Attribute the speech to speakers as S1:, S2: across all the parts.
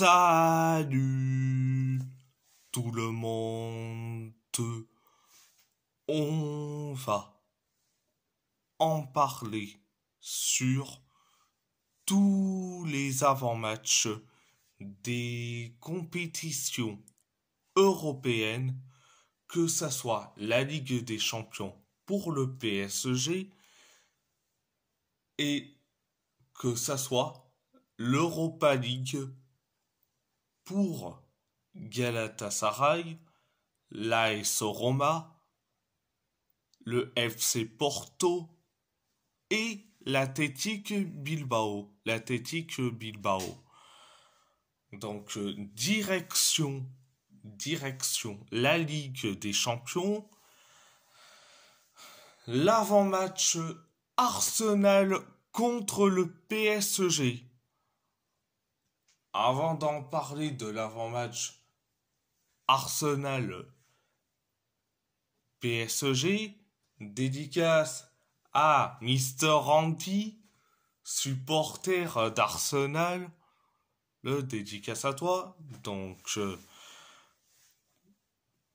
S1: Salut tout le monde. On va en parler sur tous les avant-matchs des compétitions européennes, que ce soit la Ligue des Champions pour le PSG et que ce soit l'Europa League pour Galatasaray, l'AS Roma, le FC Porto et la Bilbao. Bilbao. Donc euh, direction direction la Ligue des Champions. L'avant-match Arsenal contre le PSG. Avant d'en parler de l'avant-match Arsenal PSG, dédicace à Mister Anti, supporter d'Arsenal, le dédicace à toi. Donc,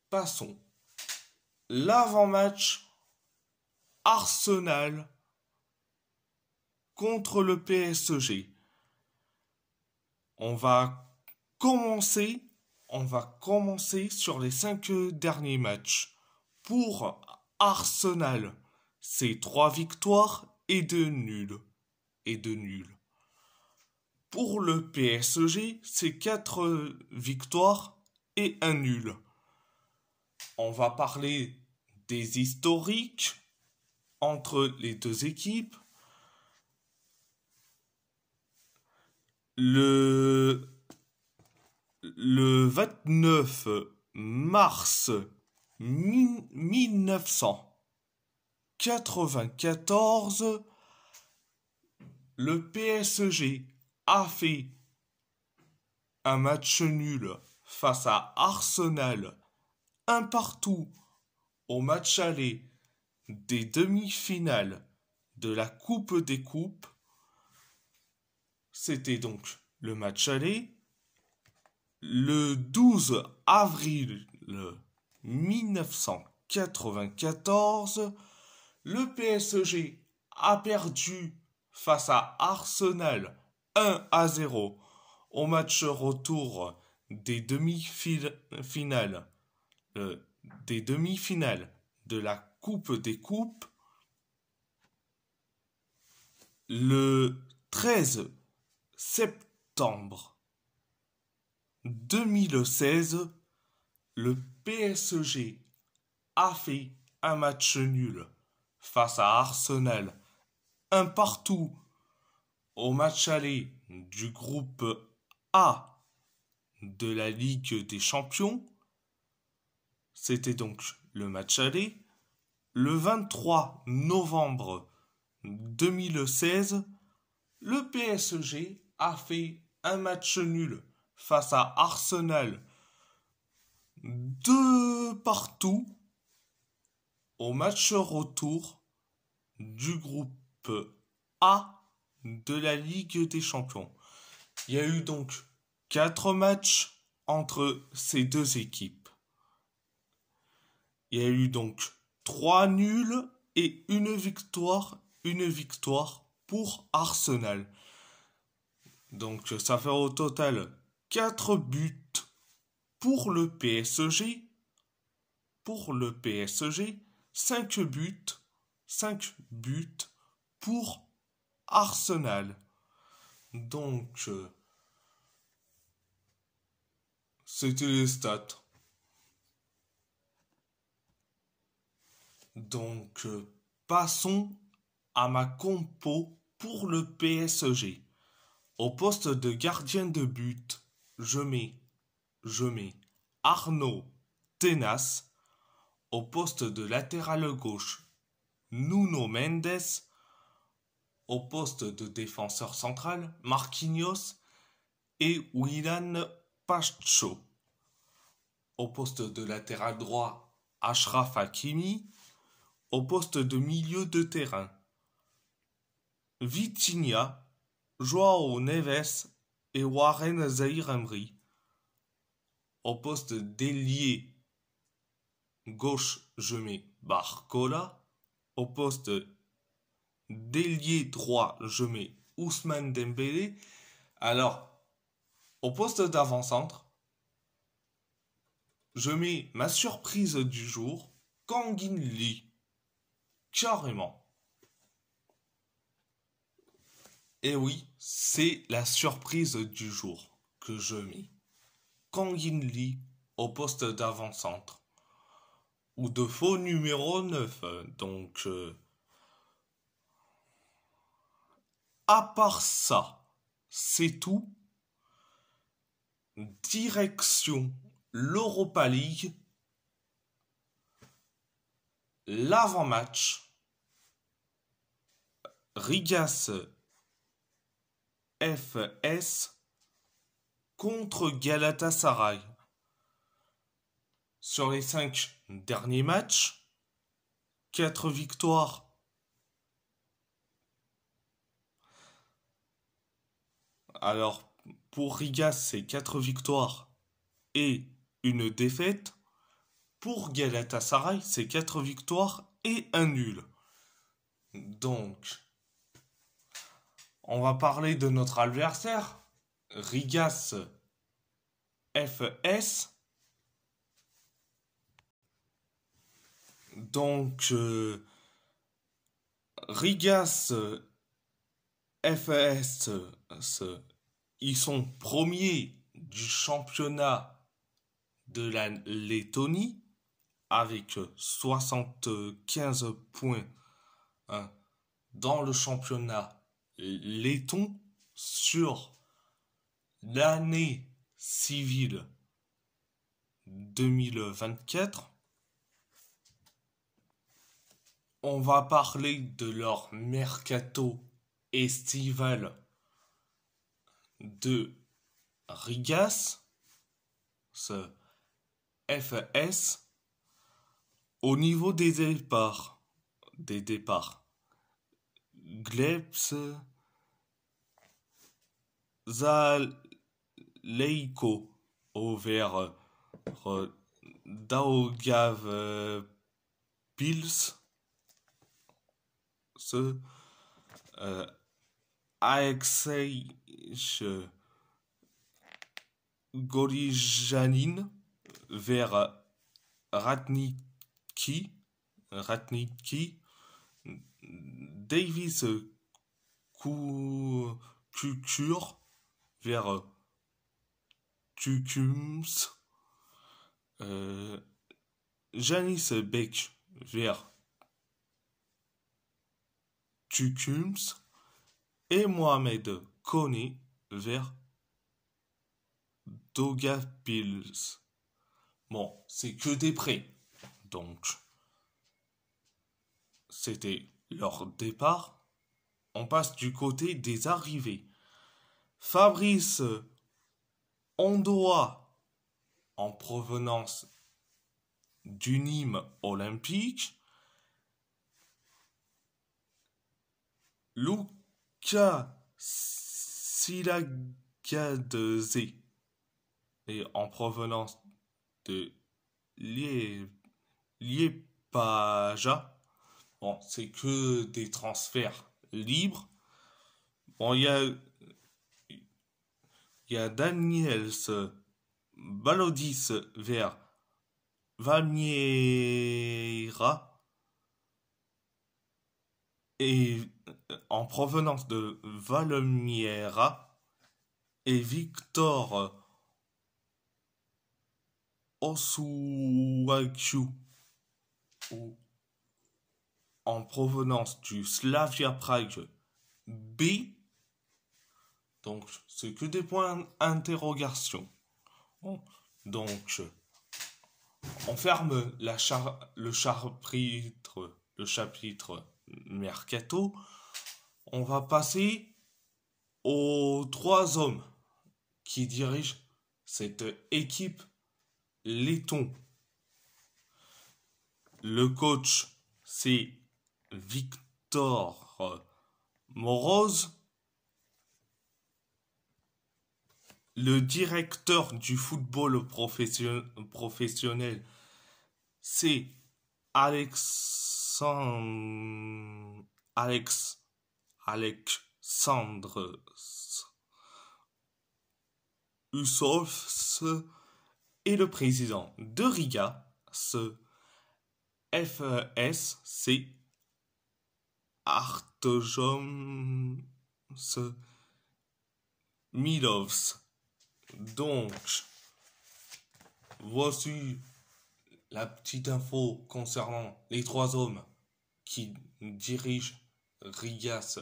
S1: passons. L'avant-match Arsenal contre le PSG. On va commencer, on va commencer sur les cinq derniers matchs. Pour Arsenal, c'est trois victoires et deux nuls. Et deux nuls. Pour le PSG, c'est quatre victoires et un nul. On va parler des historiques entre les deux équipes, le, le 29 mars 1994, le PSG a fait un match nul face à Arsenal, un partout au match aller des demi-finales de la Coupe des Coupes. C'était donc le match aller. Le 12 avril 1994, le PSG a perdu face à Arsenal 1 à 0 au match retour des demi-finales euh, des demi-finales de la Coupe des Coupes. Le 13 septembre 2016, le PSG a fait un match nul face à Arsenal, un partout au match aller du groupe A de la Ligue des Champions. C'était donc le match aller. Le 23 novembre 2016, le PSG a fait un match nul face à Arsenal deux partout au match retour du groupe A de la Ligue des Champions. Il y a eu donc quatre matchs entre ces deux équipes. Il y a eu donc trois nuls et une victoire, une victoire pour Arsenal. Donc ça fait au total 4 buts pour le PSG. Pour le PSG, 5 buts, 5 buts pour Arsenal. Donc euh, c'était les stats. Donc euh, passons à ma compo pour le PSG. Au poste de gardien de but, je mets, je Arnaud Tenas. Au poste de latéral gauche, Nuno Mendes. Au poste de défenseur central, Marquinhos et Willan Pacho. Au poste de latéral droit, Ashraf Hakimi. Au poste de milieu de terrain, Vitinha Joao Neves et Warren Zahir au poste d'ailier gauche, je mets Barcola. Au poste d'ailier droit, je mets Ousmane Dembélé. Alors, au poste d'avant-centre, je mets ma surprise du jour, Kangin Lee. Carrément. Et eh oui, c'est la surprise du jour que je mets. Kang In Lee au poste d'avant-centre. Ou de faux numéro 9. Donc... Euh, à part ça, c'est tout. Direction l'Europa League. L'avant-match. Rigas FS contre Galatasaray. Sur les cinq derniers matchs, 4 victoires. Alors, pour Riga, c'est 4 victoires et une défaite. Pour Galatasaray, c'est 4 victoires et un nul. Donc, on va parler de notre adversaire, Rigas FS. Donc, euh, Rigas FS, ils sont premiers du championnat de la Lettonie avec 75 points hein, dans le championnat lest sur l'année civile 2024 On va parler de leur mercato estival de Rigas, ce FS, au niveau des départs, des départs Glebs Zaleiko over Daogav Pils ce eh, Gorijanin vers Ratniki, Ratniki Davis Couture vers tukums, euh, euh, Janice Beck vers Tucums et Mohamed Kony vers Dogapils. Bon, c'est que des prêts. Donc, c'était leur départ, on passe du côté des arrivées. Fabrice Ondoa en provenance du Nîmes olympique. Luca Silagadze et en provenance de Liepaja c'est que des transferts libres. Bon, il y a, y a Daniels, Balodis vers Valmiera et en provenance de Valmiera et Victor Osuakiu en provenance du Slavia Prague B. Donc, c'est que des points d'interrogation. Donc, on ferme la char le chapitre, le chapitre Mercato. On va passer aux trois hommes qui dirigent cette équipe laiton. Le coach, c'est Victor Moroz, le directeur du football professionnel, c'est Alexandre, Alex, et le président de Riga, ce FS, Artojoms Milovs. Donc, voici la petite info concernant les trois hommes qui dirigent Rigas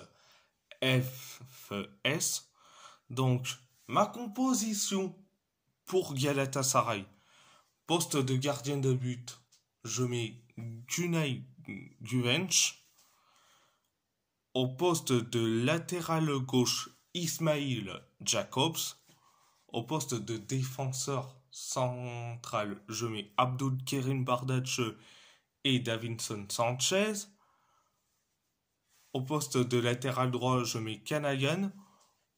S1: FS. Donc, ma composition pour Galatasaray. Poste de gardien de but, je mets Gunay Duvench. Au poste de latéral gauche, Ismail Jacobs. Au poste de défenseur central, je mets Abdul Kerim Bardache et Davinson Sanchez. Au poste de latéral droit, je mets Kanayan.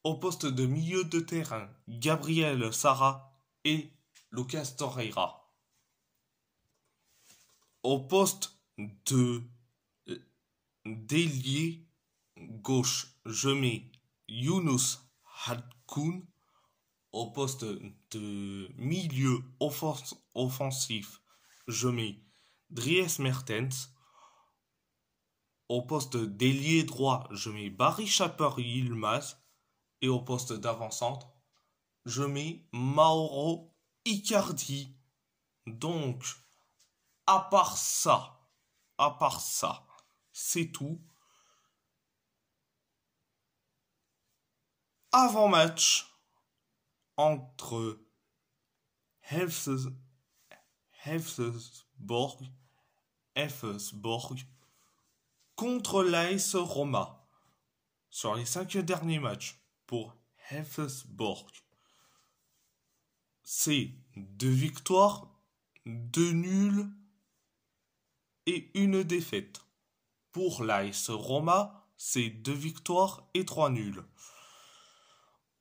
S1: Au poste de milieu de terrain, Gabriel Sara et Lucas Torreira. Au poste de euh, délier, gauche, je mets Younous Hadkoun au poste de milieu offensif, je mets Dries Mertens. Au poste d'ailier droit, je mets Barry Chapper Yilmaz. Et au poste d'avant-centre, je mets Mauro Icardi. Donc, à part ça, à part ça, c'est tout. avant-match entre Elfs borg contre l'AS Roma sur les cinq derniers matchs pour Elfsborg. C'est deux victoires, deux nuls et une défaite. Pour l'AS Roma, c'est deux victoires et trois nuls.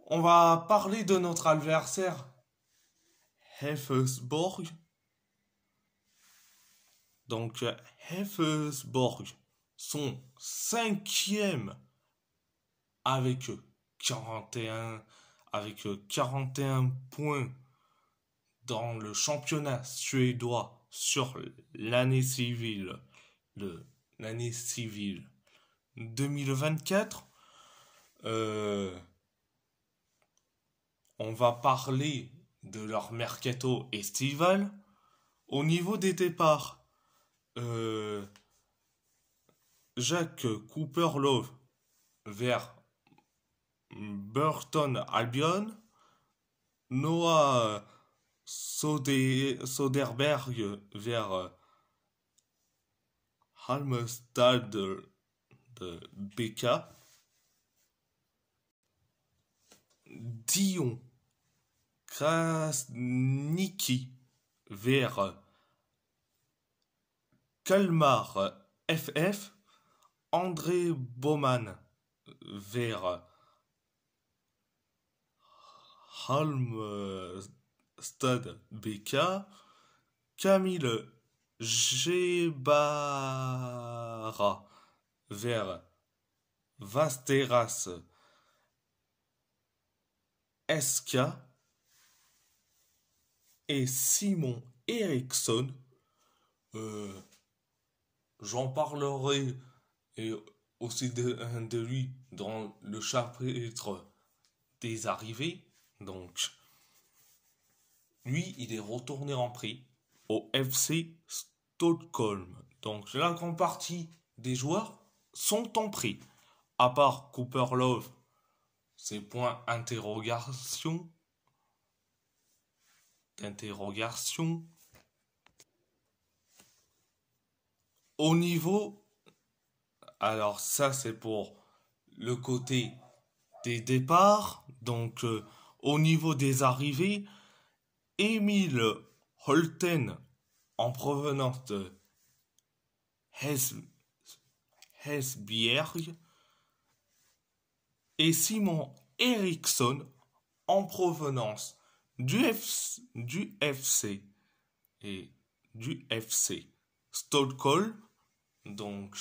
S1: On va parler de notre adversaire, Hefesborg. Donc, Hefesborg, son cinquième avec 41, avec 41 points dans le championnat suédois sur l'année civile, l'année civile 2024. Euh, on va parler de leur mercato estival. Au niveau des départs, euh, Jacques Cooper-Love vers Burton Albion, Noah Soderbergh Soderberg vers euh, Halmstad de, de Becca, Dion Krasniki vers Kalmar FF, André Baumann vers Halmstad BK, Camille Gebara vers Vasteras SK, et Simon Eriksson. Euh, j'en parlerai aussi de, de, lui dans le chapitre des arrivées. Donc, lui, il est retourné en prix au FC Stockholm. Donc, la grande partie des joueurs sont en prix. À part Cooper Love, c'est point interrogation, d'interrogation. Au niveau, alors ça c'est pour le côté des départs, donc euh, au niveau des arrivées, Emile Holten en provenance de et Simon Eriksson en provenance du, FC et du FC Stockholm, donc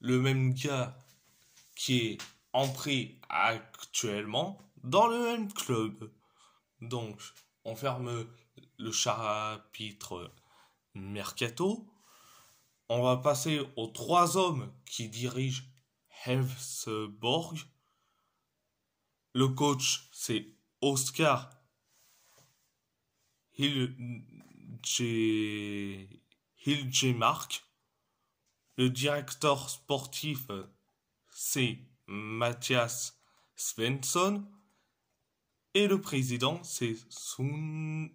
S1: le même gars qui est en actuellement dans le même club. Donc, on ferme le chapitre Mercato. On va passer aux trois hommes qui dirigent borg Le coach, c'est Oscar Mark. Le directeur sportif, c'est Mathias Svensson. Et le président, c'est Sune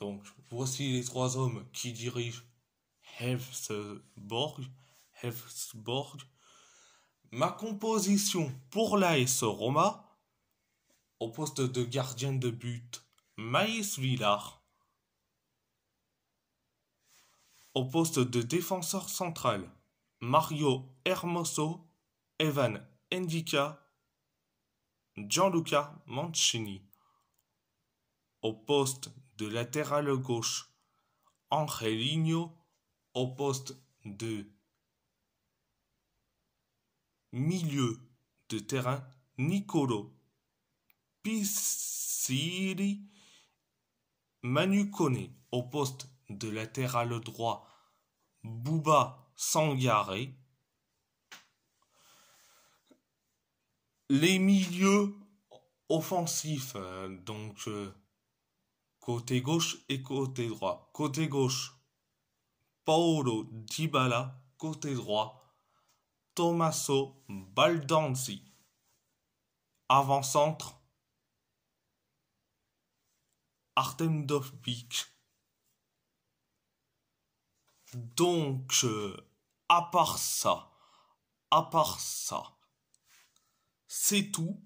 S1: Donc, voici les trois hommes qui dirigent Hefsborg ma composition pour l'AS Roma au poste de gardien de but Maïs Villar, au poste de défenseur central Mario Hermoso, Evan Envica Gianluca Mancini, au poste de latéral gauche Angelino, au poste de milieu de terrain Nicolo Manu Manucone au poste de latéral droit Bouba Sangaré. Les milieux offensifs, hein, donc euh, côté gauche et côté droit. Côté gauche, Paolo Dibala. côté droit, Tommaso Baldanzi. Avant-centre, Artem Dovbik. Donc, euh, à part ça, à part ça, c'est tout.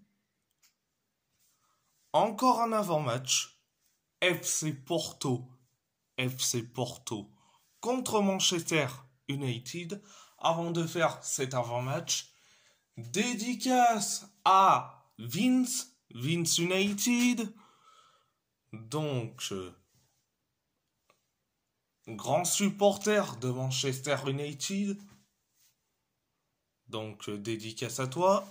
S1: Encore un avant-match. FC Porto, FC Porto contre Manchester United avant de faire cet avant-match. Dédicace à Vince, Vince United. Donc, euh, grand supporter de Manchester United. Donc, euh, dédicace à toi.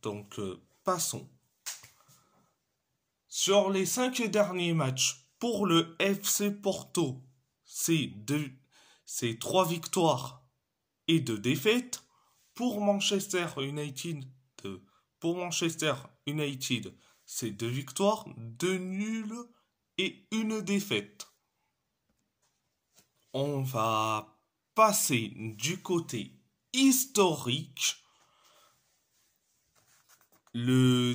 S1: Donc, euh, passons. Sur les cinq derniers matchs pour le FC Porto, c'est deux c'est trois victoires et deux défaites pour Manchester United. Pour Manchester United, c'est deux victoires, deux nuls et une défaite. On va passer du côté historique. Le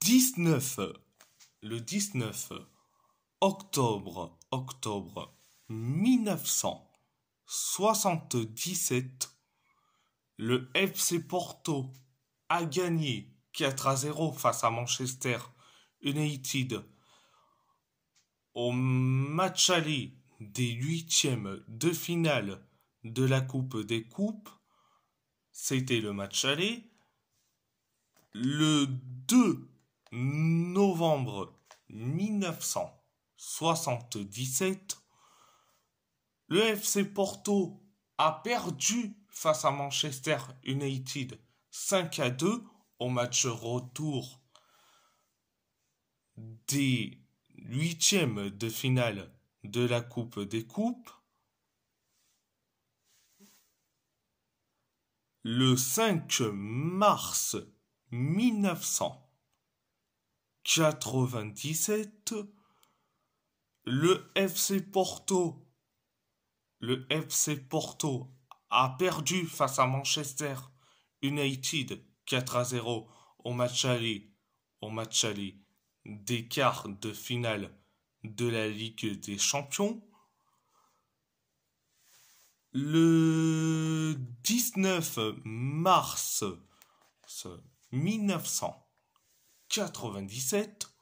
S1: 19, le 19 octobre, octobre 1900. 77, le FC Porto a gagné 4 à 0 face à Manchester United au match aller des huitièmes de finale de la Coupe des Coupes. C'était le match aller. Le 2 novembre 1977, le FC Porto a perdu face à Manchester United 5 à 2 au match retour des huitièmes de finale de la Coupe des Coupes. Le 5 mars 1997, le FC Porto le FC Porto a perdu face à Manchester United 4 à 0 au match aller, au match aller des quarts de finale de la Ligue des Champions. Le 19 mars 1997,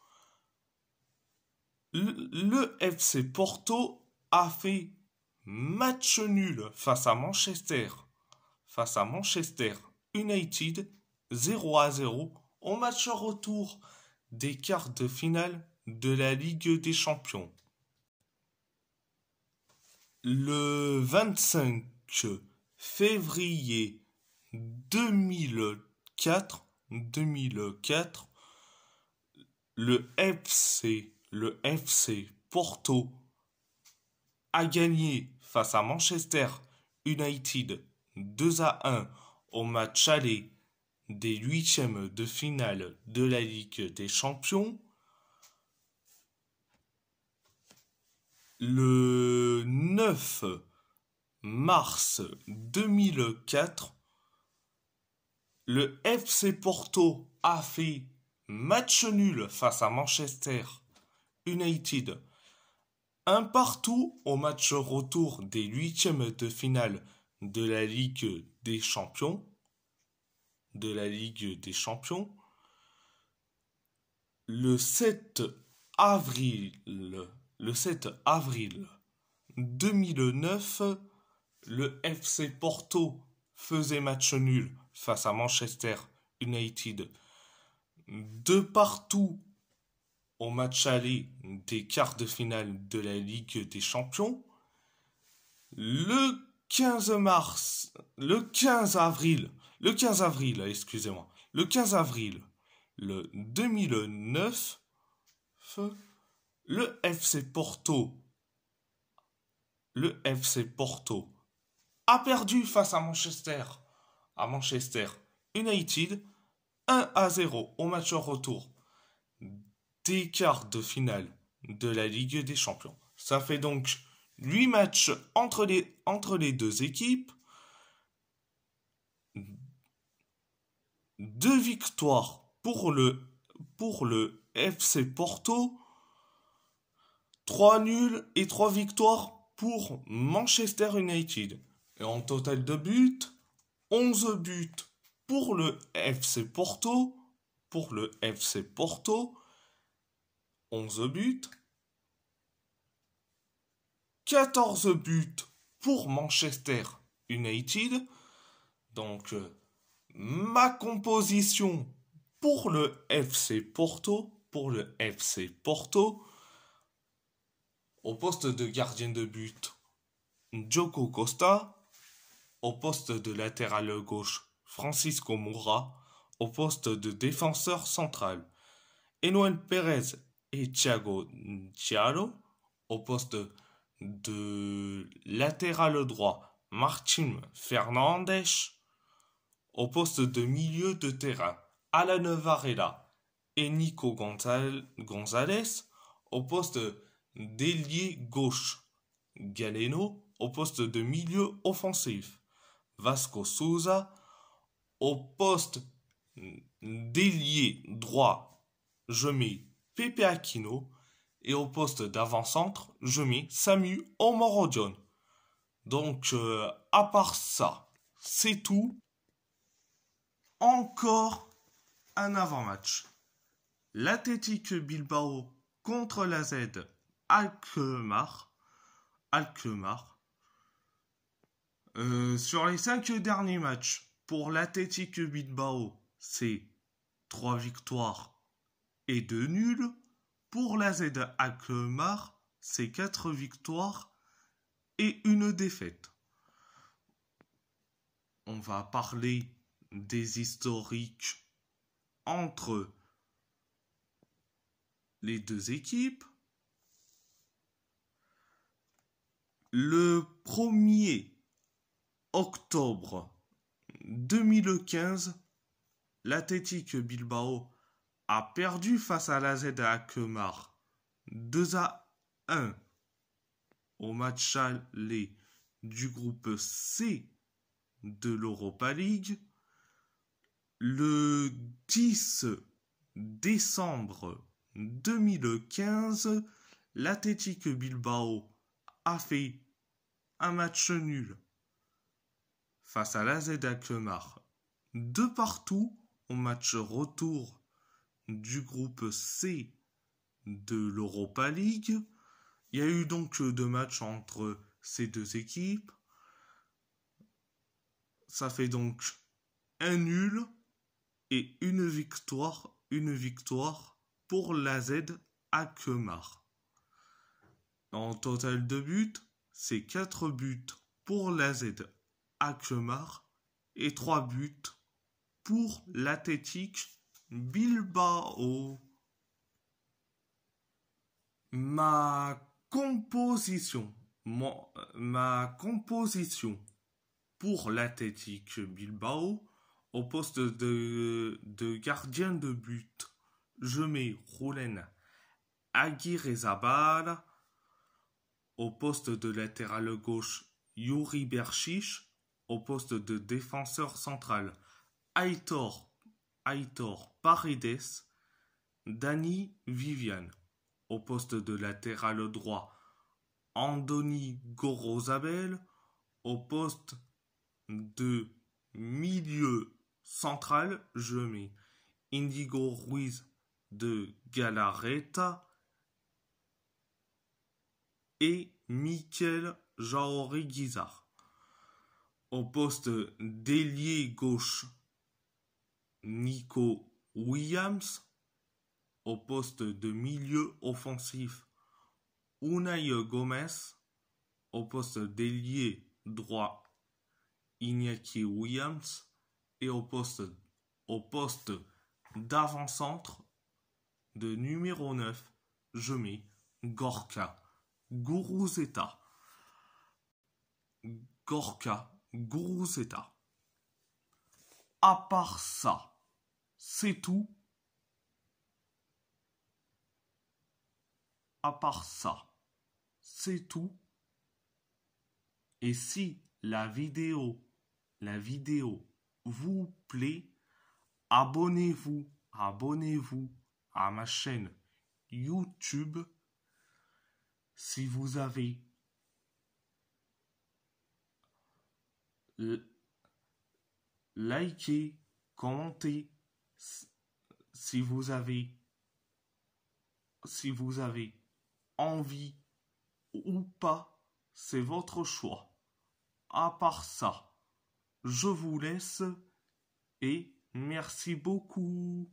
S1: le FC Porto a fait match nul face à Manchester, face à Manchester United, 0 à 0, au match retour des quarts de finale de la Ligue des Champions. Le 25 février 2004, le FC Porto a gagné face à Manchester United 2 à 1 au match aller des huitièmes de finale de la Ligue des Champions. Le 9 mars 2004, le FC Porto a fait match nul face à Manchester United un partout au match retour des huitièmes de finale de la Ligue des Champions. De la Ligue des Champions. Le 7 avril, le 7 avril 2009, le FC Porto faisait match nul face à Manchester United. De partout au match aller des quarts de finale de la Ligue des Champions. Le 15 mars, le 15 avril, le 15 avril, excusez-moi, le 15 avril, le 2009, le FC Porto, le FC Porto a perdu face à Manchester, à Manchester United, 1 à 0 au match en retour des quarts de finale de la Ligue des Champions. Ça fait donc 8 matchs entre les, entre les deux équipes. Deux victoires pour le, pour le FC Porto. 3 nuls et 3 victoires pour Manchester United. Et en total de buts, 11 buts pour le FC Porto. Pour le FC Porto 11 buts. 14 buts pour Manchester United. Donc, euh, ma composition pour le FC Porto, pour le FC Porto, au poste de gardien de but, Joko Costa, au poste de latéral gauche, Francisco Moura, au poste de défenseur central, Enoel Pérez et Thiago Au poste de latéral droit, Martin Fernandes. Au poste de milieu de terrain, Alan Varela et Nico Gonzalez. Au poste d'ailier gauche, Galeno. Au poste de milieu offensif, Vasco Souza. Au poste d'ailier droit, je Pepe Aquino et au poste d'avant-centre, je mets Samu Omorodion. Donc, euh, à part ça, c'est tout. Encore un avant-match. L'Athétique Bilbao contre la Z Alkmaar. Alkmaar. Euh, sur les cinq derniers matchs, pour l'Athétique Bilbao, c'est trois victoires, et de nul, pour la à Mar c'est quatre victoires et une défaite. On va parler des historiques entre les deux équipes. Le 1er octobre 2015, l'athétique Bilbao a perdu face à la Z à 2 à 1 au match aller du groupe C de l'Europa League le 10 décembre 2015, l'Athletic Bilbao a fait un match nul face à la Z Alkmaar. De partout au match retour du groupe C de l'Europa League. Il y a eu donc deux matchs entre ces deux équipes. Ça fait donc un nul et une victoire, une victoire pour la Z à En total de buts, c'est 4 buts pour la Z à Kemar et 3 buts pour l'Athletic Bilbao. Ma composition. Euh, ma composition pour l'athlétique Bilbao au poste de, gardien de but. Je mets Roulen Aguirre-Zabal au poste de latéral gauche Yuri Berchich au poste de défenseur central Aitor Aitor Paredes, Dani Vivian. Au poste de latéral droit, Andoni Gorozabel. Au poste de milieu central, je mets Indigo Ruiz de Galareta et Mikel Jaori Guizard. Au poste d'ailier gauche, Nico Williams au poste de milieu offensif, Unai Gomez au poste d'ailier droit, Iñaki Williams et au poste, au poste d'avant-centre de numéro 9, je mets Gorka Guruzeta. Gorka Guruzeta. À part ça, c'est tout. À part ça, c'est tout. Et si la vidéo, la vidéo vous plaît, abonnez-vous, abonnez-vous à ma chaîne YouTube si vous avez liké, commentez, si vous avez, si vous avez envie ou pas, c'est votre choix. À part ça, je vous laisse et merci beaucoup.